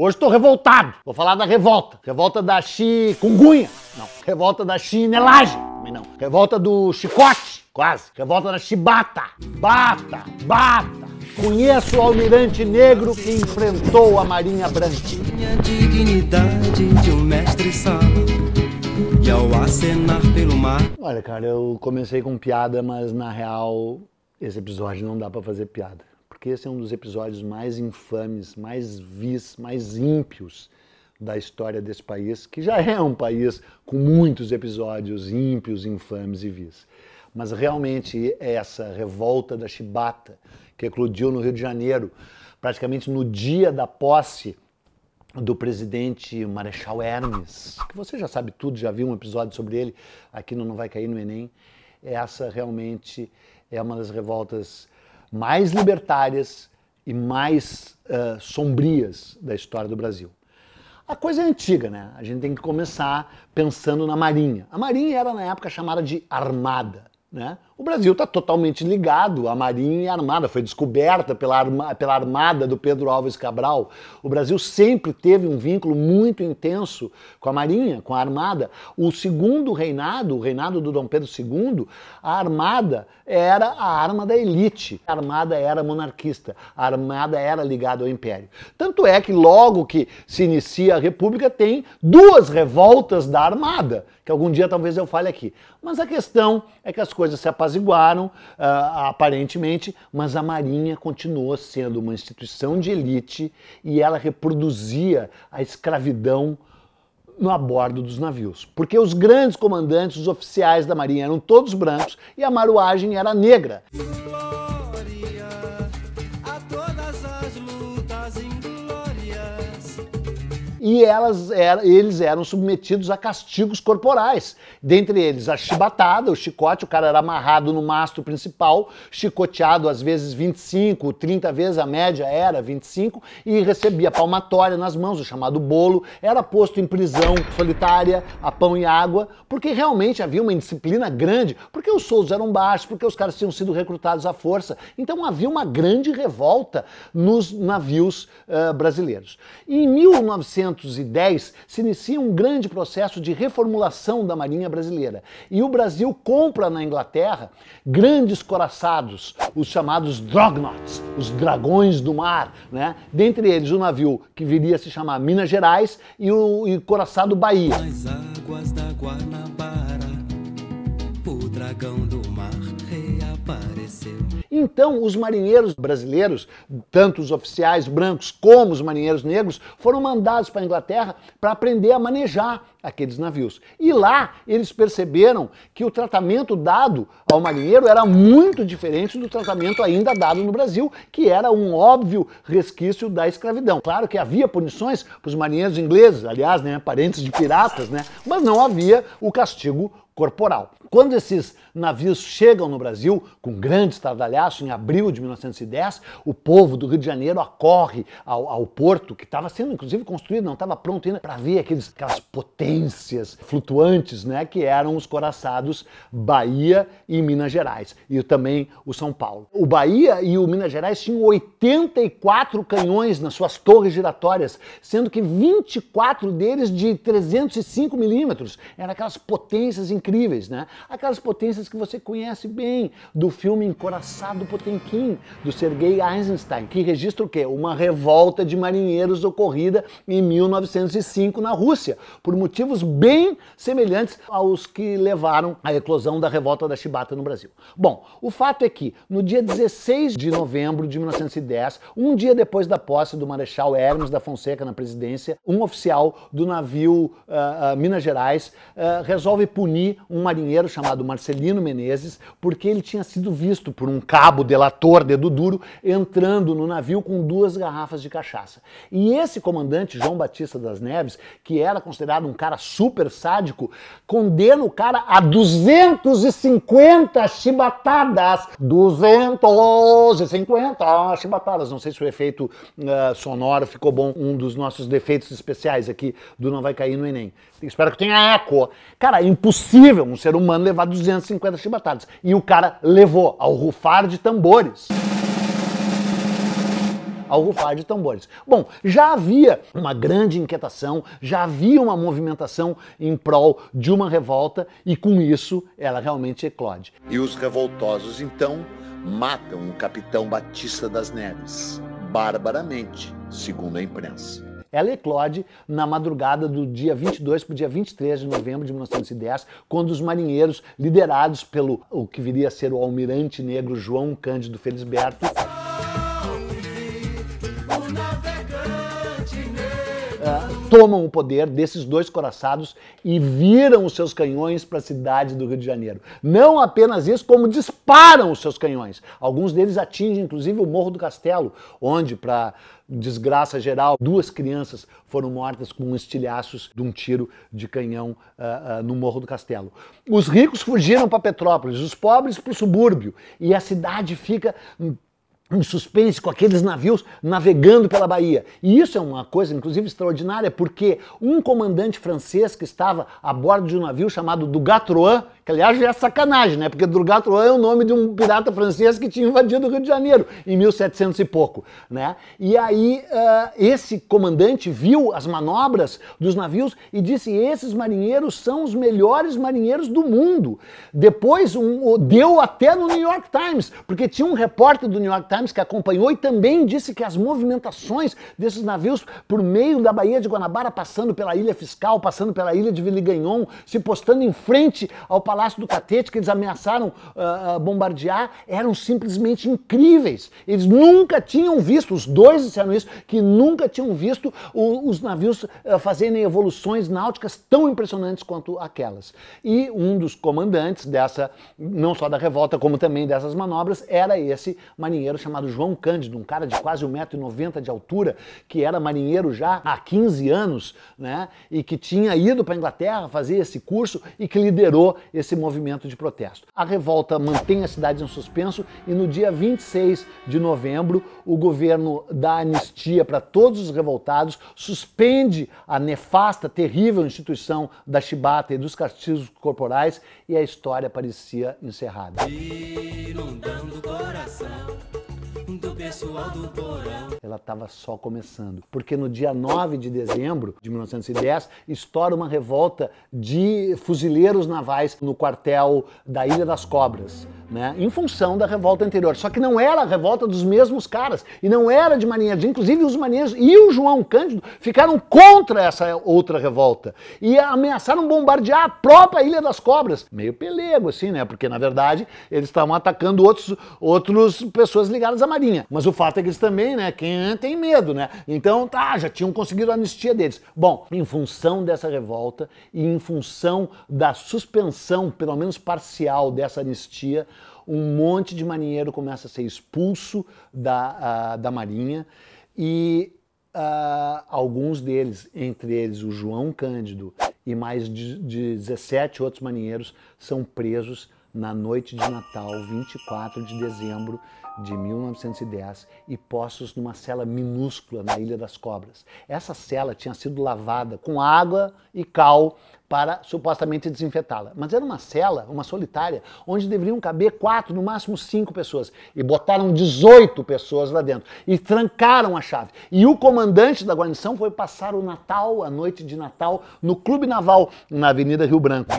Hoje estou revoltado. Vou falar da revolta. Revolta da chikungunya. Não. Revolta da chinelagem. Também não. Revolta do chicote. Quase. Revolta da chibata. Bata. Bata. Conheço o almirante negro que enfrentou a Marinha Branca. Tinha dignidade de um mestre sala. E ao acenar pelo mar. Olha, cara, eu comecei com piada, mas na real, esse episódio não dá para fazer piada porque esse é um dos episódios mais infames, mais vis, mais ímpios da história desse país, que já é um país com muitos episódios ímpios, infames e vis. Mas realmente é essa revolta da chibata que eclodiu no Rio de Janeiro, praticamente no dia da posse do presidente Marechal Hermes, que você já sabe tudo, já viu um episódio sobre ele aqui no Não Vai Cair no Enem, essa realmente é uma das revoltas mais libertárias e mais uh, sombrias da história do Brasil. A coisa é antiga, né? A gente tem que começar pensando na Marinha. A Marinha era na época chamada de Armada, né? O Brasil está totalmente ligado à Marinha e à Armada, foi descoberta pela, arma, pela Armada do Pedro Alves Cabral. O Brasil sempre teve um vínculo muito intenso com a Marinha, com a Armada. O segundo reinado, o reinado do Dom Pedro II, a Armada era a arma da elite. A Armada era monarquista, a Armada era ligada ao Império. Tanto é que logo que se inicia a República tem duas revoltas da Armada, que algum dia talvez eu fale aqui. Mas a questão é que as coisas se apaixonam apaziguaram, ah, aparentemente, mas a Marinha continuou sendo uma instituição de elite e ela reproduzia a escravidão no abordo dos navios. Porque os grandes comandantes, os oficiais da Marinha eram todos brancos e a maruagem era negra. e elas, era, eles eram submetidos a castigos corporais. Dentre eles, a chibatada, o chicote, o cara era amarrado no mastro principal, chicoteado às vezes 25, 30 vezes, a média era 25, e recebia palmatória nas mãos, o chamado bolo, era posto em prisão solitária, a pão e água, porque realmente havia uma indisciplina grande, porque os soldos eram baixos, porque os caras tinham sido recrutados à força. Então havia uma grande revolta nos navios uh, brasileiros. Em 1900 1910 se inicia um grande processo de reformulação da Marinha Brasileira e o Brasil compra na Inglaterra grandes coraçados, os chamados Drognauts, os dragões do mar, né? dentre eles o navio que viria a se chamar Minas Gerais e o e coraçado Bahia. As águas da Guanabara, o dragão do mar então, os marinheiros brasileiros, tanto os oficiais brancos como os marinheiros negros, foram mandados para a Inglaterra para aprender a manejar aqueles navios. E lá eles perceberam que o tratamento dado ao marinheiro era muito diferente do tratamento ainda dado no Brasil, que era um óbvio resquício da escravidão. Claro que havia punições para os marinheiros ingleses, aliás, né, parentes de piratas, né, mas não havia o castigo corporal. Quando esses navios chegam no Brasil, com grande estardalhaço, em abril de 1910, o povo do Rio de Janeiro acorre ao, ao porto, que estava sendo inclusive construído, não estava pronto ainda, para ver aqueles, aquelas potências flutuantes né, que eram os coraçados Bahia e Minas Gerais, e também o São Paulo. O Bahia e o Minas Gerais tinham 84 canhões nas suas torres giratórias, sendo que 24 deles de 305 milímetros. Eram aquelas potências incríveis incríveis, né? Aquelas potências que você conhece bem, do filme Encoraçado Potemkin, do Sergei Eisenstein, que registra o quê? Uma revolta de marinheiros ocorrida em 1905 na Rússia, por motivos bem semelhantes aos que levaram à eclosão da revolta da Chibata no Brasil. Bom, o fato é que no dia 16 de novembro de 1910, um dia depois da posse do Marechal Hermes da Fonseca na presidência, um oficial do navio uh, uh, Minas Gerais uh, resolve punir um marinheiro chamado Marcelino Menezes, porque ele tinha sido visto por um cabo delator, dedo duro, entrando no navio com duas garrafas de cachaça. E esse comandante, João Batista das Neves, que era considerado um cara super sádico, condena o cara a 250 chibatadas. 250 chibatadas. Não sei se o efeito uh, sonoro ficou bom, um dos nossos defeitos especiais aqui do Não Vai Cair no Enem. Espero que tenha eco. Cara, é impossível impossível um ser humano levar 250 chibatadas. E o cara levou ao rufar de tambores ao rufar de tambores. Bom, já havia uma grande inquietação, já havia uma movimentação em prol de uma revolta e com isso ela realmente eclode. E os revoltosos então matam o capitão Batista das Neves, barbaramente, segundo a imprensa. Ela eclode na madrugada do dia 22 para o dia 23 de novembro de 1910, quando os marinheiros, liderados pelo o que viria a ser o almirante negro João Cândido Felisberto, tomam o poder desses dois coraçados e viram os seus canhões para a cidade do Rio de Janeiro. Não apenas isso, como disparam os seus canhões. Alguns deles atingem inclusive o Morro do Castelo, onde, para desgraça geral, duas crianças foram mortas com estilhaços de um tiro de canhão uh, uh, no Morro do Castelo. Os ricos fugiram para Petrópolis, os pobres para o subúrbio, e a cidade fica um suspense com aqueles navios navegando pela Bahia. E isso é uma coisa, inclusive, extraordinária, porque um comandante francês que estava a bordo de um navio chamado Dugatroin que, aliás, é sacanagem, né? Porque Durgatron é o nome de um pirata francês que tinha invadido o Rio de Janeiro em 1700 e pouco, né? E aí, uh, esse comandante viu as manobras dos navios e disse: esses marinheiros são os melhores marinheiros do mundo. Depois, um, deu até no New York Times, porque tinha um repórter do New York Times que acompanhou e também disse que as movimentações desses navios por meio da Baía de Guanabara, passando pela Ilha Fiscal, passando pela Ilha de Villiganhon, se postando em frente ao Palácio Palácio do Catete, que eles ameaçaram uh, bombardear, eram simplesmente incríveis. Eles nunca tinham visto, os dois disseram isso, que nunca tinham visto o, os navios uh, fazerem evoluções náuticas tão impressionantes quanto aquelas. E um dos comandantes dessa, não só da revolta, como também dessas manobras, era esse marinheiro chamado João Cândido, um cara de quase 1,90m de altura, que era marinheiro já há 15 anos, né? E que tinha ido para a Inglaterra fazer esse curso e que liderou esse esse movimento de protesto. A revolta mantém a cidade em suspenso e no dia 26 de novembro, o governo dá anistia para todos os revoltados, suspende a nefasta, terrível instituição da chibata e dos castigos corporais e a história parecia encerrada. do pessoal do porão ela estava só começando. Porque no dia 9 de dezembro de 1910, estoura uma revolta de fuzileiros navais no quartel da Ilha das Cobras, né? em função da revolta anterior. Só que não era a revolta dos mesmos caras, e não era de marinheiros. Inclusive, os marinheiros e o João Cândido ficaram contra essa outra revolta e ameaçaram bombardear a própria Ilha das Cobras. Meio pelego, assim, né? Porque, na verdade, eles estavam atacando outros, outros pessoas ligadas à marinha. Mas o fato é que eles também, né? Quem tem medo, né? Então, tá, já tinham conseguido a anistia deles. Bom, em função dessa revolta e em função da suspensão, pelo menos parcial, dessa anistia, um monte de marinheiro começa a ser expulso da, da Marinha e Uh, alguns deles, entre eles o João Cândido e mais de 17 outros marinheiros, são presos na noite de Natal, 24 de dezembro de 1910 e postos numa cela minúscula na Ilha das Cobras. Essa cela tinha sido lavada com água e cal para supostamente desinfetá-la. Mas era uma cela, uma solitária, onde deveriam caber quatro, no máximo cinco pessoas. E botaram 18 pessoas lá dentro. E trancaram a chave. E o comandante da guarnição foi passar o Natal, a noite de Natal, no Clube Naval, na Avenida Rio Branco.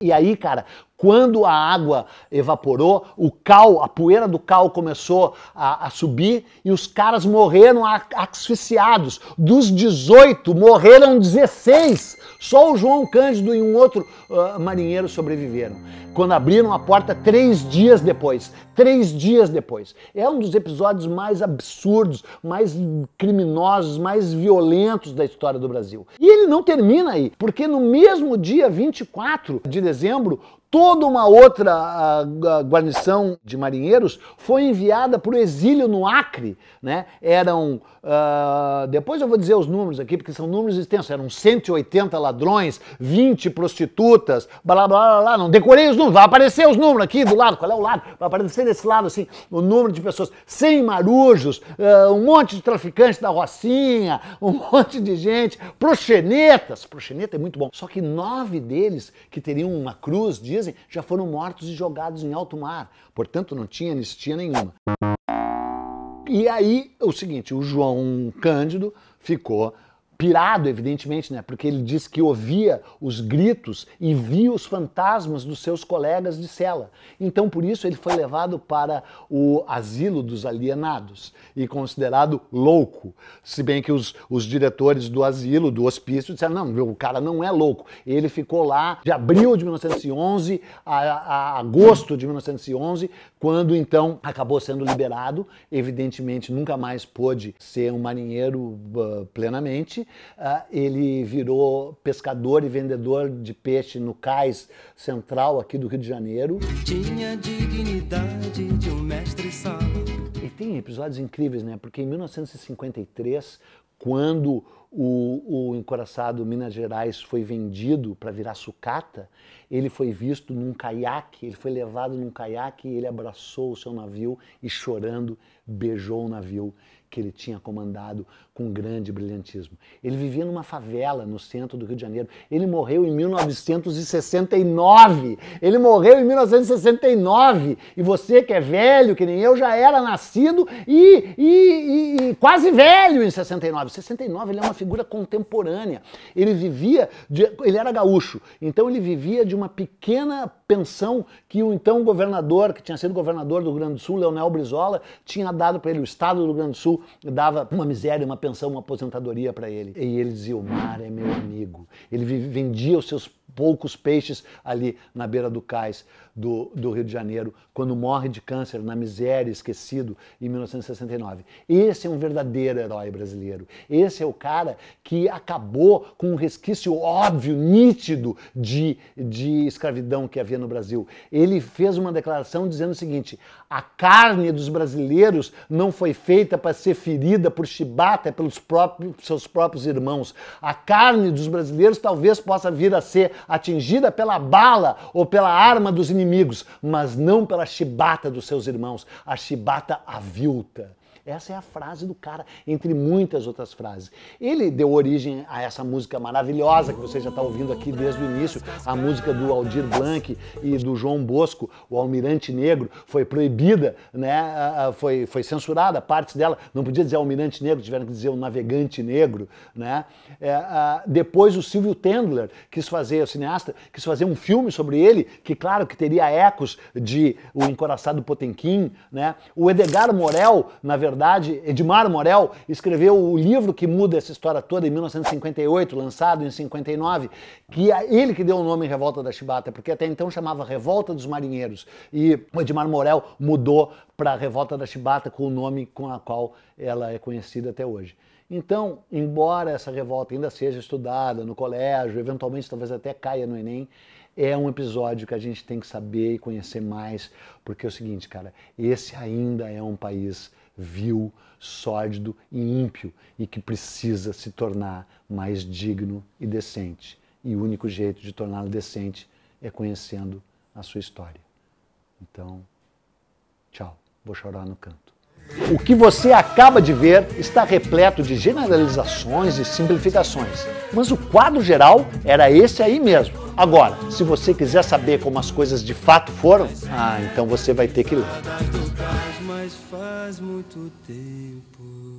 E aí, cara, quando a água evaporou, o cal, a poeira do cal começou a, a subir e os caras morreram asfixiados. Dos 18, morreram 16 seis, só o João Cândido e um outro uh, marinheiro sobreviveram. Quando abriram a porta três dias depois. Três dias depois. É um dos episódios mais absurdos, mais criminosos, mais violentos da história do Brasil. E ele não termina aí, porque no mesmo dia 24 de dezembro, toda uma outra a, a guarnição de marinheiros foi enviada para o exílio no Acre. Né? Eram, uh, depois eu vou dizer os números aqui, porque são números extensos, eram 180 ladrões, 20 prostitutas, blá blá blá, blá. não decorei os números, vai aparecer os números aqui do lado, qual é o lado? Vai aparecer desse lado assim, o número de pessoas, 100 marujos, uh, um monte de traficantes da Rocinha, um monte de gente, proxenetas, proxeneta é muito bom, só que nove deles que teriam uma cruz, diz dizem, já foram mortos e jogados em alto mar. Portanto, não tinha anistia nenhuma. E aí, é o seguinte, o João Cândido ficou pirado, evidentemente, né? porque ele diz que ouvia os gritos e via os fantasmas dos seus colegas de cela. Então, por isso, ele foi levado para o asilo dos alienados e considerado louco. Se bem que os, os diretores do asilo, do hospício, disseram: não, o cara não é louco. Ele ficou lá de abril de 1911 a, a agosto de 1911, quando então acabou sendo liberado. Evidentemente, nunca mais pôde ser um marinheiro uh, plenamente ah, ele virou pescador e vendedor de peixe no cais central aqui do Rio de Janeiro. Tinha dignidade de um mestre sala. E tem episódios incríveis, né? Porque em 1953, quando o, o encoraçado Minas Gerais foi vendido para virar sucata, ele foi visto num caiaque, ele foi levado num caiaque e ele abraçou o seu navio e chorando beijou o navio que ele tinha comandado com grande brilhantismo. Ele vivia numa favela no centro do Rio de Janeiro. Ele morreu em 1969. Ele morreu em 1969. E você que é velho, que nem eu, já era nascido e, e, e, e quase velho em 69. 69 ele é uma figura contemporânea. Ele vivia, de, ele era gaúcho, então ele vivia de uma pequena pensão que o então governador, que tinha sido governador do Rio Grande do Sul, Leonel Brizola, tinha dado para ele. O estado do Rio Grande do Sul dava uma miséria, uma pensão, uma aposentadoria para ele. E ele dizia: o mar é meu amigo. Ele vendia os seus poucos peixes ali na beira do cais do, do Rio de Janeiro, quando morre de câncer, na miséria, esquecido, em 1969. Esse é um verdadeiro herói brasileiro. Esse é o cara que acabou com um resquício óbvio, nítido de, de escravidão que havia no Brasil. Ele fez uma declaração dizendo o seguinte: a carne dos brasileiros não foi feita para ser ferida por chibata, é pelos próprios, seus próprios irmãos. A carne dos brasileiros talvez possa vir a ser atingida pela bala ou pela arma dos inimigos, mas não pela chibata dos seus irmãos, a chibata avilta. Essa é a frase do cara, entre muitas outras frases. Ele deu origem a essa música maravilhosa que você já está ouvindo aqui desde o início, a música do Aldir Blanc e do João Bosco, o Almirante Negro, foi proibida, né? foi, foi censurada partes dela, não podia dizer Almirante Negro, tiveram que dizer o Navegante Negro. Né? É, depois o Silvio Tendler quis fazer, o cineasta, quis fazer um filme sobre ele, que claro que teria ecos de O Encoraçado Potemkin, né? o Edgar Morel, na verdade, verdade, Edmar Morel escreveu o livro que muda essa história toda em 1958, lançado em 59, que é ele que deu o nome Revolta da Chibata, porque até então chamava Revolta dos Marinheiros. E o Edmar Morel mudou para Revolta da Chibata com o nome com a qual ela é conhecida até hoje. Então, embora essa revolta ainda seja estudada no colégio, eventualmente talvez até caia no Enem, é um episódio que a gente tem que saber e conhecer mais, porque é o seguinte, cara, esse ainda é um país vil, sórdido e ímpio e que precisa se tornar mais digno e decente. E o único jeito de torná-lo decente é conhecendo a sua história. Então, tchau, vou chorar no canto. O que você acaba de ver está repleto de generalizações e simplificações, mas o quadro geral era esse aí mesmo. Agora, se você quiser saber como as coisas de fato foram, ah, então você vai ter que ler mas faz muito tempo.